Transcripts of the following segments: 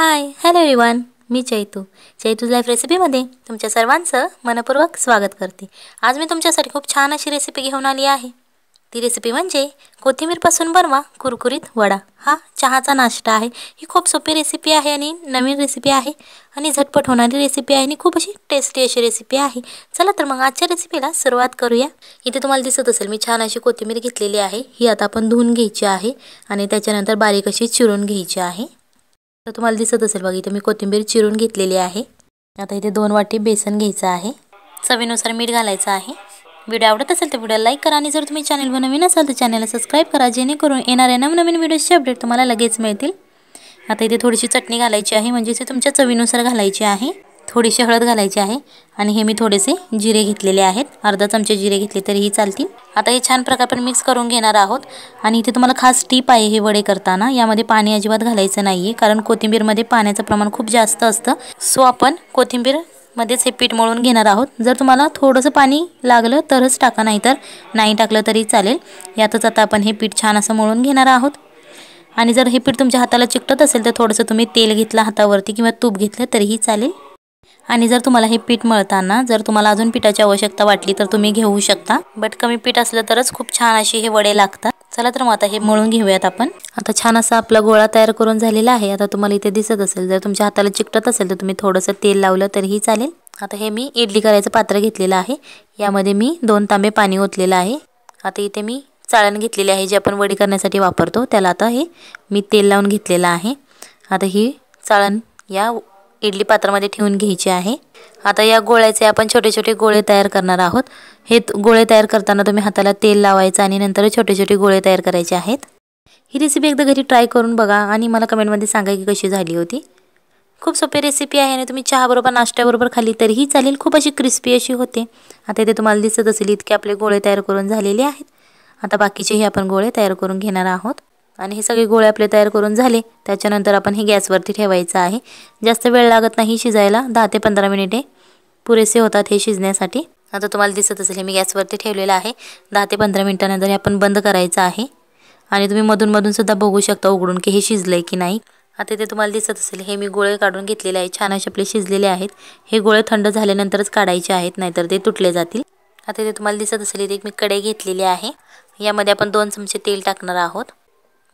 हाय hello everyone मी Chaitu Chaitu's recipe रेसिपीमध्ये तुमच्या सर्वांचं मनपूर्वक स्वागत करते आज मी तुमच्यासाठी खूप छान अशी रेसिपी घेऊन आली आहे ती रेसिपी म्हणजे कोथिंबीरपासून बनवा कुरकुरीत वडा हा चहाचा नाश्ता आहे ही खूप सोपी रेसिपी आहे आणि नवीन रेसिपी आहे आणि झटपट होणारी रेसिपी आहे आणि खूप अशी टेस्टी अशी रेसिपी आहे चला तर मग आजच्या रेसिपीला सुरुवात करूया इथे तुम्हाला दिसत असेल मी छान अशी कोथिंबीर घेतलेली आहे ही आता आपण धुवून घ्यायची आहे आणि त्याच्यानंतर बारीक अशी चिरून घ्यायची आहे तर तुम्हाला दिसत असेल बघा इथे मी कोथिंबीर चिरून घेतलेली आहे आता इथे दोन वाटी बेसन घ्यायचं आहे चवीनुसार मीठ घालायचं आहे व्हिडिओ आवडत असेल तर व्हिडिओला लाईक करा आणि जर तुम्ही चॅनलवर नवीन असाल तर चॅनलला सबस्क्राईब करा जेणेकरून येणाऱ्या नवनवीन व्हिडिओजचे अपडेट तुम्हाला लगेच मिळतील आता इथे थोडीशी चटणी घालायची आहे म्हणजे ते तुमच्या चवीनुसार घालायची आहे थोडीशी हळद घालायची आहे आणि हे मी थोडेसे जिरे घेतलेले आहेत अर्धा चमचे जिरे घेतले तरीही चालतील आता हे छान प्रकारे पण मिक्स करून घेणार आहोत आणि इथे तुम्हाला खास टीप आहे हे वडे करताना यामध्ये पाणी अजिबात घालायचं नाही आहे कारण कोथिंबीरमध्ये पाण्याचं प्रमाण खूप जास्त असतं सो आपण कोथिंबीर मध्येच हे पीठ मळून घेणार आहोत जर तुम्हाला थोडंसं पाणी लागलं तरच टाका नाही तर नाही टाकलं तरी चालेल यातच आता आपण हे पीठ छान असं मळून घेणार आहोत आणि जर हे पीठ तुमच्या हाताला चिकटत असेल तर थोडंसं तुम्ही तेल घेतलं हातावरती किंवा तूप घेतलं तरीही चालेल आणि जर तुम्हाला हे पीठ मळताना जर तुम्हाला अजून पिठाची आवश्यकता वाटली तर तुम्ही घेऊ शकता बट कमी पीठ असलं तरच खूप छान अशी हे वडे लागतात चला तर मग आता हे मळून घेऊयात आपण आता छान असा आपला गोळा तयार करून झालेला आहे आता तुम्हाला इथे दिसत असेल जर तुमच्या हाताला चिकटत असेल तर तुम्ही थोडंसं तेल लावलं तरीही चालेल आता हे मी इडली करायचं पात्र घेतलेलं आहे यामध्ये मी दोन तांबे पाणी ओतलेलं आहे आता इथे मी चाळण घेतलेली आहे जे आपण वडी करण्यासाठी वापरतो त्याला आता हे मी तेल लावून घेतलेलं आहे आता ही चाळण या इडली पात्रामध्ये ठेवून घ्यायची आहे आता या गोळ्याचे आपण छोटे छोटे गोळे तयार करणार आहोत हे गोळे तयार करताना तुम्ही हाताला तेल लावायचं आणि नंतर छोटे छोटे गोळे तयार करायचे आहेत ही रेसिपी एकदा घरी ट्राय करून बघा आणि मला कमेंटमध्ये सांगा की कशी झाली होती खूप सोपी रेसिपी आहे आणि तुम्ही चहाबरोबर नाश्त्याबरोबर खाली तरीही चालेल खूप अशी क्रिस्पी अशी होते आता इथे तुम्हाला दिसत असेल इतके आपले गोळे तयार करून झालेले आहेत आता बाकीचेही आपण गोळे तयार करून घेणार आहोत आणि हे सगळे गोळे आपले तयार करून झाले त्याच्यानंतर आपण हे गॅसवरती ठेवायचं आहे जास्त वेळ लागत नाही शिजायला दहा ते पंधरा मिनिटे पुरेसे होतात हे शिजण्यासाठी आता तुम्हाला दिसत असेल हे मी गॅसवरती ठेवलेलं आहे दहा ते पंधरा मिनिटानंतर हे आपण बंद करायचं आहे आणि तुम्ही मधून सुद्धा बघू शकता उघडून की हे शिजलं आहे की नाही आता ते तुम्हाला दिसत असेल हे मी गोळे काढून घेतलेले आहे छान असे आपले शिजलेले आहेत हे गोळे थंड झाल्यानंतरच काढायचे आहेत नाहीतर ते तुटले जातील आता ते तुम्हाला दिसत असेल इथे एक मी कढई घेतलेली आहे यामध्ये आपण दोन चमचे तेल टाकणार आहोत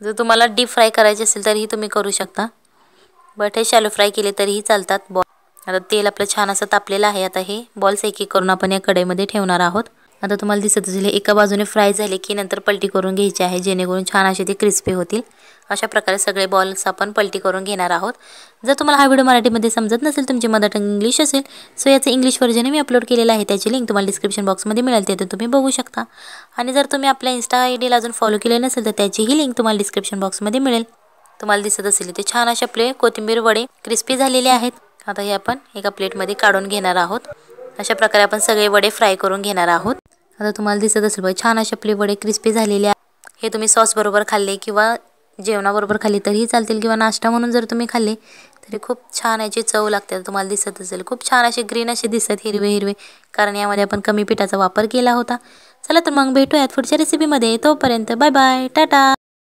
जर तुम्हाला डीप फ्राय करायची असेल तरीही तुम्ही करू शकता बट हे शॅलो फ्राय केले तरीही चालतात बॉल आता तेल आपलं छान असं तापलेलं आहे आता हे बॉल्स एक एक करून आपण या कढईमध्ये ठेवणार आहोत आता तुम्हाला दिसत असेल एका बाजूने फ्राय झाले की नंतर पलटी करून घ्यायची आहे जेणेकरून छान असे ते क्रिस्पी होतील अशा प्रकारे सगळे बॉल्स आपण पलटी करून घेणार आहोत जर तुम्हाला हा व्हिडिओ मराठीमध्ये समजत नसेल तुमची मदर टंग इंग्लिश असेल सो याचं इंग्लिश व्हर्जन मी अपलोड केलेलं आहे त्याची लिंक तुम्हाला डिस्क्रिप्शन बॉक्समध्ये मिळेल तिथून तुम्ही बघू शकता आणि जर तुम्ही आपल्या इंस्टा आय डीला अजून फॉलो केले नसेल तर त्याचीही लिंक तुम्हाला डिस्क्रिप्शन बॉक्समध्ये मिळेल तुम्हाला दिसत असेल ते छान अशा प्ले कोथिंबीर वडे क्रिस्पी झालेले आहेत आता हे आपण एका प्लेटमध्ये काढून घेणार आहोत अशा प्रकारे आपण सगळे वडे फ्राय करून घेणार आहोत आता तुम्हाला दिसत असेल बघा छान असे प्ले वडे क्रिस्पी झालेले हे तुम्ही सॉस बरोबर खाल्ले किंवा जेवणाबरोबर खाली तरीही चालतील किंवा नाश्ता म्हणून जर तुम्ही खाल्ले तरी खूप छान याची चव लागते तुम्हाला दिसत असेल खूप छान असे ग्रीन असे दिसत हिरवे हिरवे कारण यामध्ये आपण कमी पिठाचा वापर केला होता चला तर मग भेटूयात पुढच्या रेसिपीमध्ये तोपर्यंत बाय बाय टाटा